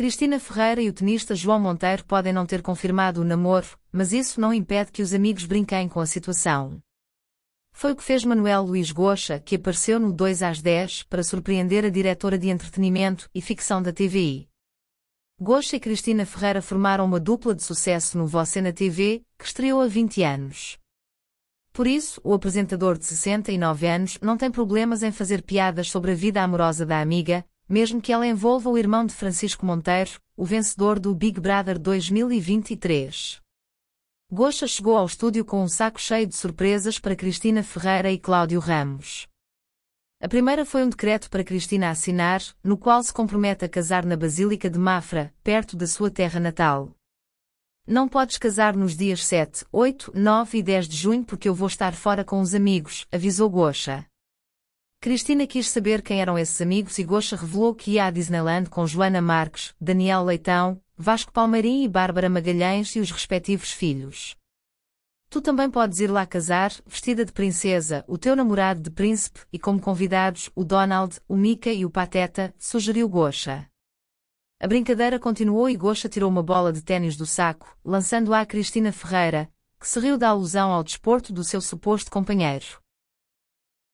Cristina Ferreira e o tenista João Monteiro podem não ter confirmado o namoro, mas isso não impede que os amigos brinquem com a situação. Foi o que fez Manuel Luís Goxa, que apareceu no 2 às 10 para surpreender a diretora de entretenimento e ficção da TVI. Goxa e Cristina Ferreira formaram uma dupla de sucesso no Você na TV, que estreou há 20 anos. Por isso, o apresentador de 69 anos não tem problemas em fazer piadas sobre a vida amorosa da amiga, mesmo que ela envolva o irmão de Francisco Monteiro, o vencedor do Big Brother 2023. Goxa chegou ao estúdio com um saco cheio de surpresas para Cristina Ferreira e Cláudio Ramos. A primeira foi um decreto para Cristina assinar, no qual se compromete a casar na Basílica de Mafra, perto da sua terra natal. Não podes casar nos dias 7, 8, 9 e 10 de junho porque eu vou estar fora com os amigos, avisou Gocha. Cristina quis saber quem eram esses amigos e Goxa revelou que ia à Disneyland com Joana Marques, Daniel Leitão, Vasco Palmarim e Bárbara Magalhães e os respectivos filhos. Tu também podes ir lá casar, vestida de princesa, o teu namorado de príncipe e como convidados o Donald, o Mika e o Pateta, sugeriu Goxa. A brincadeira continuou e Goxa tirou uma bola de ténis do saco, lançando-a a Cristina Ferreira, que se riu da alusão ao desporto do seu suposto companheiro.